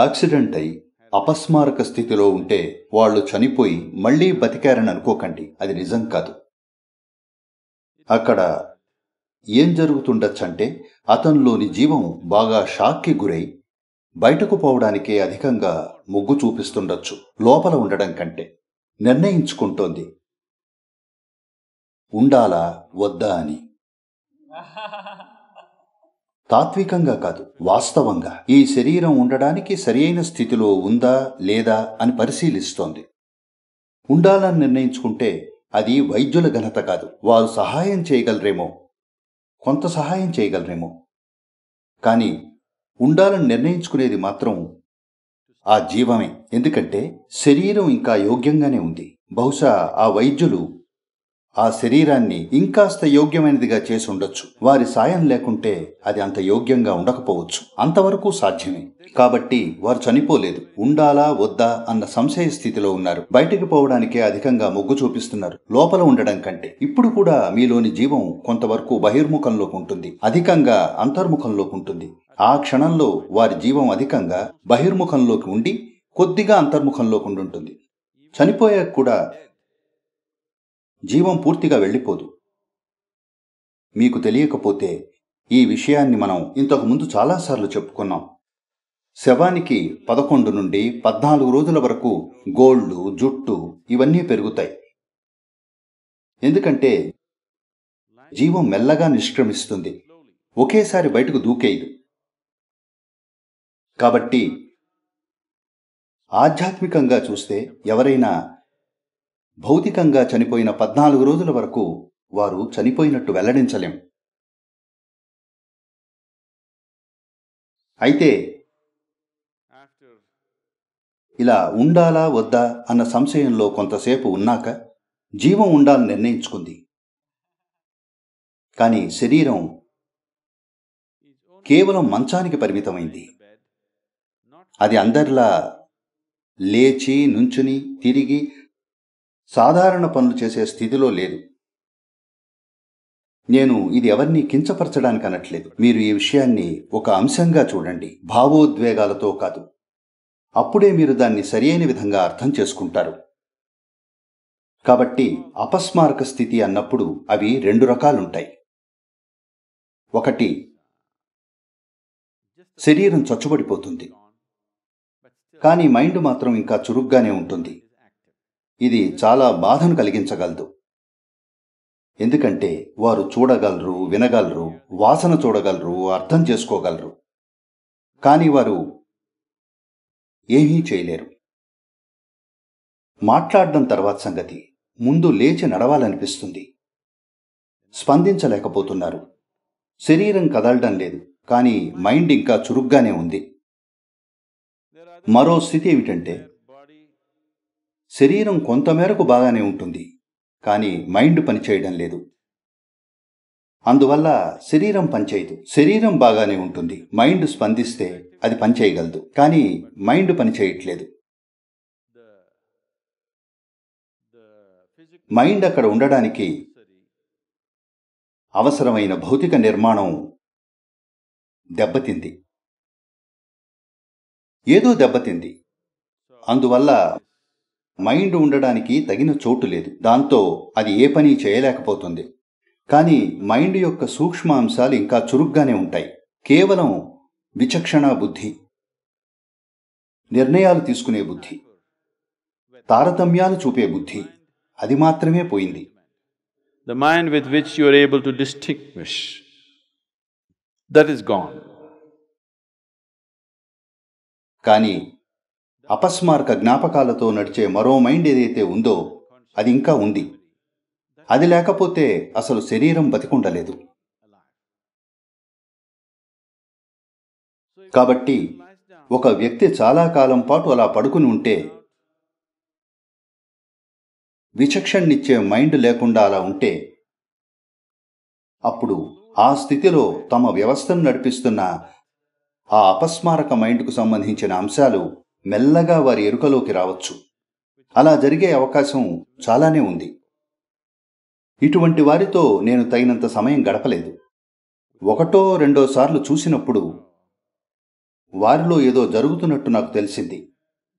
accident అయి అపస్మారక స్థితిలో ఉంటే వాళ్ళు చనిపోయి మళ్లీ బతికారని అనుకోకండి అది నిజం కాదు అక్కడ ఏం జరుగుతుండొచ్చంటే అతనిలోని జీవం బాగా షాక్కి గురై బయటకు పోవడానికే అధికంగా ముగ్గు చూపిస్తుండొచ్చు లోపల ఉండడం కంటే నిర్ణయించుకుంటోంది ఉండాలా వద్దా అని తాత్వికంగా కాదు వాస్తవంగా ఈ శరీరం ఉండడానికి సరియైన స్థితిలో ఉందా లేదా అని పరిశీలిస్తోంది ఉండాలని నిర్ణయించుకుంటే అది వైద్యుల ఘనత కాదు వారు సహాయం చేయగలరేమో కొంత సహాయం చేయగలరేమో కానీ ఉండాలని నిర్ణయించుకునేది మాత్రం ఆ జీవమే ఎందుకంటే శరీరం ఇంకా యోగ్యంగానే ఉంది బహుశా ఆ వైద్యులు ఆ శరీరాన్ని ఇంకాస్త యోగ్యమైనదిగా చేసి ఉండొచ్చు వారి సాయం లేకుంటే అది అంత యోగ్యంగా ఉండకపోవచ్చు అంతవరకు సాధ్యమే కాబట్టి వారు చనిపోలేదు ఉండాలా వద్దా అన్న సంశయ స్థితిలో ఉన్నారు బయటికి పోవడానికే అధికంగా మొగ్గు చూపిస్తున్నారు లోపల ఉండడం కంటే ఇప్పుడు కూడా మీలోని జీవం కొంతవరకు బహిర్ముఖంలోకి ఉంటుంది అధికంగా అంతర్ముఖంలోకి ఉంటుంది ఆ క్షణంలో వారి జీవం అధికంగా బహిర్ముఖంలోకి ఉండి కొద్దిగా అంతర్ముఖంలోకి ఉండుంటుంది చనిపోయాక కూడా జీవం పూర్తిగా వెళ్ళిపోదు మీకు తెలియకపోతే ఈ విషయాన్ని మనం ఇంతకుముందు చాలాసార్లు చెప్పుకున్నాం శవానికి పదకొండు నుండి పద్నాలుగు రోజుల వరకు గోళ్ళు జుట్టు ఇవన్నీ పెరుగుతాయి ఎందుకంటే జీవం మెల్లగా నిష్క్రమిస్తుంది ఒకేసారి బయటకు దూకేయదు కాబట్టి ఆధ్యాత్మికంగా చూస్తే ఎవరైనా భౌతికంగా చనిపోయిన పద్నాలుగు రోజుల వరకు వారు చనిపోయినట్టు వెల్లడించలేం అయితే ఇలా ఉండాలా వద్దా అన్న సంశయంలో కొంతసేపు ఉన్నాక జీవం ఉండాలని నిర్ణయించుకుంది కానీ శరీరం కేవలం మంచానికి పరిమితమైంది అది అందరిలా లేచి నుంచుని తిరిగి సాధారణ పనులు చేసే స్థితిలో లేదు నేను ఇది ఎవరిని కించపరచడానికి అనట్లేదు మీరు ఈ విషయాన్ని ఒక అంశంగా చూడండి భావోద్వేగాలతో కాదు అప్పుడే మీరు దాన్ని సరియైన విధంగా అర్థం చేసుకుంటారు కాబట్టి అపస్మారక స్థితి అన్నప్పుడు అవి రెండు రకాలుంటాయి ఒకటి శరీరం చచ్చుబడిపోతుంది కానీ మైండ్ మాత్రం ఇంకా చురుగ్గానే ఉంటుంది ఇది చాలా బాధను కలిగించగలదు ఎందుకంటే వారు చూడగలరు వినగలరు వాసన చూడగలరు అర్థం చేసుకోగలరు కానీ వారు ఏమీ చేయలేరు మాట్లాడడం తర్వాత సంగతి ముందు లేచి నడవాలనిపిస్తుంది స్పందించలేకపోతున్నారు శరీరం కదలడం లేదు కానీ మైండ్ ఇంకా చురుగ్గానే ఉంది మరో స్థితి ఏమిటంటే శరీరం కొంతమేరకు బాగానే ఉంటుంది కానీ మైండ్ పనిచేయడం లేదు అందువల్ల శరీరం పనిచేయదు శరీరం బాగానే ఉంటుంది మైండ్ స్పందిస్తే అది పనిచేయగలదు కానీ మైండ్ పనిచేయట్లేదు మైండ్ అక్కడ ఉండడానికి అవసరమైన భౌతిక నిర్మాణం దెబ్బతింది ఏదో దెబ్బతింది అందువల్ల మైండ్ ఉండడానికి తగిన చోటు లేదు దాంతో అది ఏ పని చేయలేకపోతుంది కానీ మైండ్ యొక్క సూక్ష్మ అంశాలు ఇంకా చురుగ్గానే ఉంటాయి కేవలం విచక్షణ బుద్ధి నిర్ణయాలు తీసుకునే బుద్ధి తారతమ్యాలు చూపే బుద్ధి అది మాత్రమే పోయింది the mind with which you able to distinguish that is gone కానీ అపస్మారక జ్ఞాపకాలతో నడిచే మరో మైండ్ ఏదైతే ఉందో అది ఇంకా ఉంది అది లేకపోతే అసలు శరీరం బతికుండలేదు కాబట్టి ఒక వ్యక్తి చాలా కాలం పాటు అలా పడుకుని ఉంటే విచక్షణనిచ్చే మైండ్ లేకుండా అలా ఉంటే అప్పుడు ఆ స్థితిలో తమ వ్యవస్థను నడిపిస్తున్న ఆ అపస్మారక మైండ్కు సంబంధించిన అంశాలు మెల్లగా వారి ఎరుకలోకి రావచ్చు అలా జరిగే అవకాశం చాలానే ఉంది ఇటువంటి వారితో నేను తగినంత సమయం గడపలేదు ఒకటో రెండో సార్లు చూసినప్పుడు వారిలో ఏదో జరుగుతున్నట్టు నాకు తెలిసింది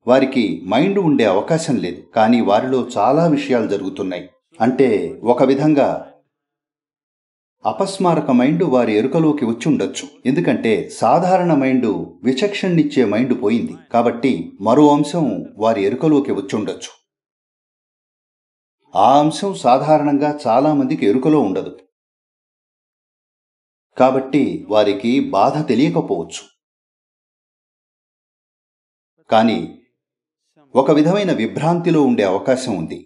వారికి మైండ్ ఉండే అవకాశం లేదు కానీ వారిలో చాలా విషయాలు జరుగుతున్నాయి అంటే ఒక విధంగా అపస్మారక మైండ్ వారి ఎరుకలోకి వచ్చుండొచ్చు ఎందుకంటే సాధారణ మైండ్ విచక్షణనిచ్చే మైండ్ పోయింది కాబట్టి మరో అంశం వారి ఎరుకలోకి వచ్చుండొచ్చు ఆ అంశం సాధారణంగా చాలామందికి ఎరుకలో ఉండదు కాబట్టి వారికి బాధ తెలియకపోవచ్చు కానీ ఒక విధమైన విభ్రాంతిలో ఉండే అవకాశం ఉంది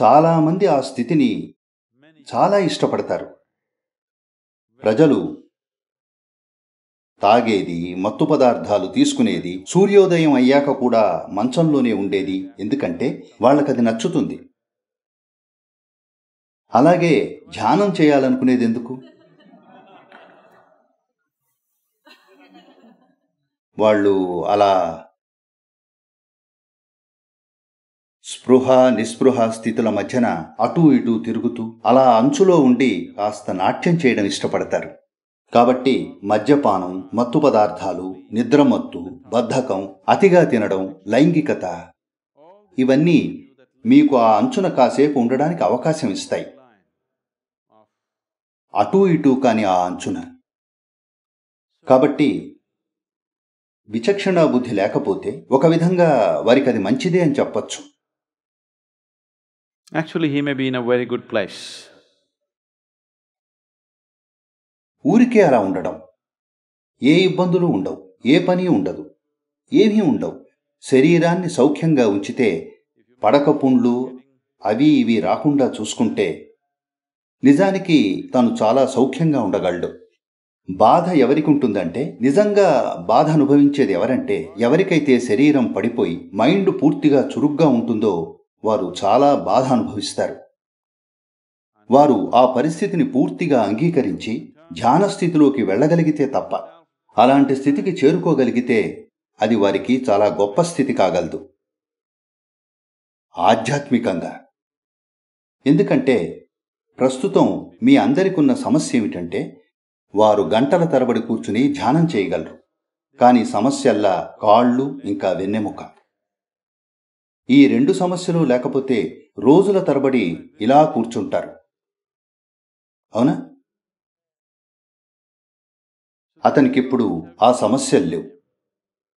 చాలామంది ఆ స్థితిని చాలా ఇష్టపడతారు ప్రజలు తాగేది మత్తు పదార్థాలు తీసుకునేది సూర్యోదయం అయ్యాక కూడా మంచంలోనే ఉండేది ఎందుకంటే వాళ్ళకది నచ్చుతుంది అలాగే ధ్యానం చేయాలనుకునేది ఎందుకు వాళ్ళు అలా స్పృహ నిస్పృహ స్థితుల మధ్యన అటూ ఇటూ తిరుగుతూ అలా అంచులో ఉండి కాస్త నాట్యం చేయడం ఇష్టపడతారు కాబట్టి మద్యపానం మత్తు పదార్థాలు నిద్రమత్తు బద్ధకం అతిగా తినడం లైంగికత ఇవన్నీ మీకు ఆ అంచున కాసేపు ఉండడానికి అవకాశం ఇస్తాయి అటూ ఇటూ కాని ఆ అంచున కాబట్టి విచక్షణా బుద్ధి లేకపోతే ఒక విధంగా వారికి అది మంచిదే అని చెప్పచ్చు actually he may be in a very good place ఊరికే అలా ఉండడం ఏ ఇబ్బందులు ఉండవు ఏ పని ఉండదు ఏమీ ఉండవు శరీరాన్ని సౌఖ్యంగా ఉంచితే పడక పుండ్లు అవి ఇవి రాకుండా చూసుకుంటే నిజానికి తను చాలా సౌఖ్యంగా ఉండగలడు బాధ ఎవరికి ఉంటుందంటే నిజంగా బాధ అనుభవించేది ఎవరంటే ఎవరికైతే శరీరం పడిపోయి మైండ్ పూర్తిగా చురుగ్గా ఉంటుందో వారు చాలా బాధ అనుభవిస్తారు వారు ఆ పరిస్థితిని పూర్తిగా అంగీకరించి ధ్యాన స్థితిలోకి వెళ్ళగలిగితే తప్ప అలాంటి స్థితికి చేరుకోగలిగితే అది వారికి చాలా గొప్ప స్థితి కాగలదు ఆధ్యాత్మికంగా ఎందుకంటే ప్రస్తుతం మీ అందరికున్న సమస్య ఏమిటంటే వారు గంటల తరబడి కూర్చుని ధ్యానం చేయగలరు కానీ సమస్యల్లా కాళ్ళు ఇంకా వెన్నెముక ఈ రెండు సమస్యలు లేకపోతే రోజుల తరబడి ఇలా కూర్చుంటారు అవునా అతనికిప్పుడు ఆ సమస్యలు లేవు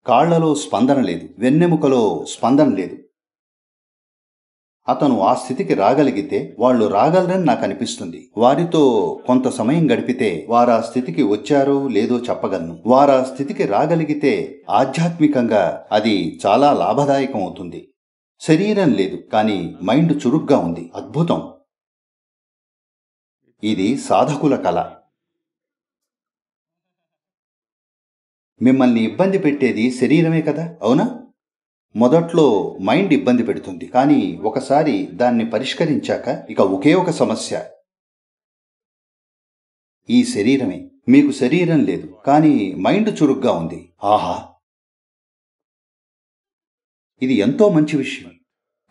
కాళ్లలో స్పందన లేదు వెన్నెముకలో స్పందన లేదు అతను ఆ స్థితికి రాగలిగితే వాళ్ళు రాగలరని నాకు అనిపిస్తుంది వారితో కొంత సమయం గడిపితే వారా స్థితికి వచ్చారో లేదో చెప్పగలను వారా స్థితికి రాగలిగితే ఆధ్యాత్మికంగా అది చాలా లాభదాయకం అవుతుంది శరీరం లేదు కానీ మైండ్ చురుగ్గా ఉంది అద్భుతం ఇది సాధకుల కళ మిమ్మల్ని ఇబ్బంది పెట్టేది శరీరమే కదా అవునా మొదట్లో మైండ్ ఇబ్బంది పెడుతుంది కానీ ఒకసారి దాన్ని పరిష్కరించాక ఇక ఒకే ఒక సమస్య ఈ శరీరమే మీకు శరీరం లేదు కానీ మైండ్ చురుగ్గా ఉంది ఆహా ఇది ఎంతో మంచి విషయం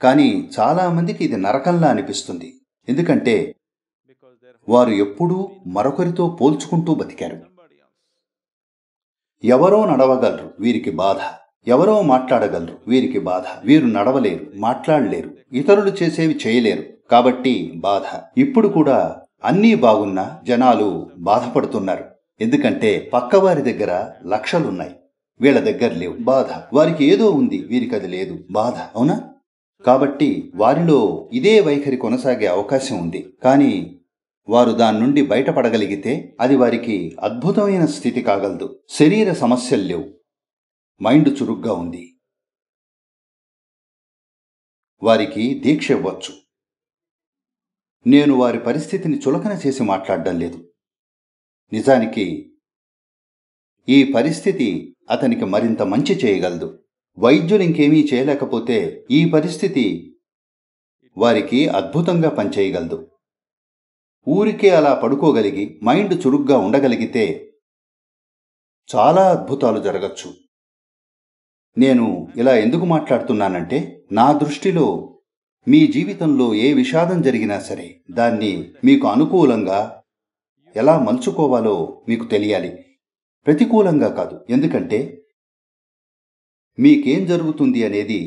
కానీ చాలామందికి ఇది నరకంలా అనిపిస్తుంది ఎందుకంటే వారు ఎప్పుడూ మరొకరితో పోల్చుకుంటూ బతికారు ఎవరో నడవగలరు వీరికి బాధ ఎవరో మాట్లాడగలరు వీరికి బాధ వీరు నడవలేరు మాట్లాడలేరు ఇతరులు చేసేవి చేయలేరు కాబట్టి బాధ ఇప్పుడు కూడా అన్నీ బాగున్నా జనాలు బాధపడుతున్నారు ఎందుకంటే పక్కవారి దగ్గర లక్షలున్నాయి వీళ్ళ దగ్గర లేవు బాధ వారికి ఏదో ఉంది వీరికి అది లేదు బాధ అవునా కాబట్టి వారిలో ఇదే వైఖరి కొనసాగే అవకాశం ఉంది కానీ వారు దాని నుండి బయటపడగలిగితే అది వారికి అద్భుతమైన స్థితి కాగలదు శరీర సమస్యలు లేవు మైండ్ చురుగ్గా ఉంది వారికి దీక్ష ఇవ్వచ్చు నేను వారి పరిస్థితిని చులకన చేసి మాట్లాడడం లేదు నిజానికి ఈ పరిస్థితి అతనికి మరింత మంచి చేయగలదు వైద్యులు ఇంకేమీ చేయలేకపోతే ఈ పరిస్థితి వారికి అద్భుతంగా పనిచేయగలదు ఊరికే అలా పడుకోగలిగి మైండ్ చురుగ్గా ఉండగలిగితే చాలా అద్భుతాలు జరగచ్చు నేను ఇలా ఎందుకు మాట్లాడుతున్నానంటే నా దృష్టిలో మీ జీవితంలో ఏ విషాదం జరిగినా సరే దాన్ని మీకు అనుకూలంగా ఎలా మలుచుకోవాలో మీకు తెలియాలి ప్రతికూలంగా కాదు ఎందుకంటే మీకేం జరుగుతుంది అనేది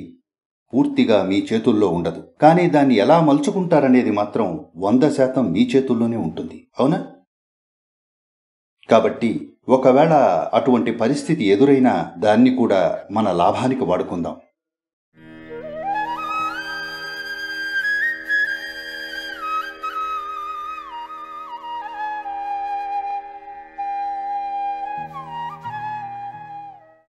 పూర్తిగా మీ చేతుల్లో ఉండదు కానీ దాన్ని ఎలా మలుచుకుంటారనేది మాత్రం వంద శాతం మీ చేతుల్లోనే ఉంటుంది అవునా కాబట్టి ఒకవేళ అటువంటి పరిస్థితి ఎదురైనా దాన్ని కూడా మన లాభానికి వాడుకుందాం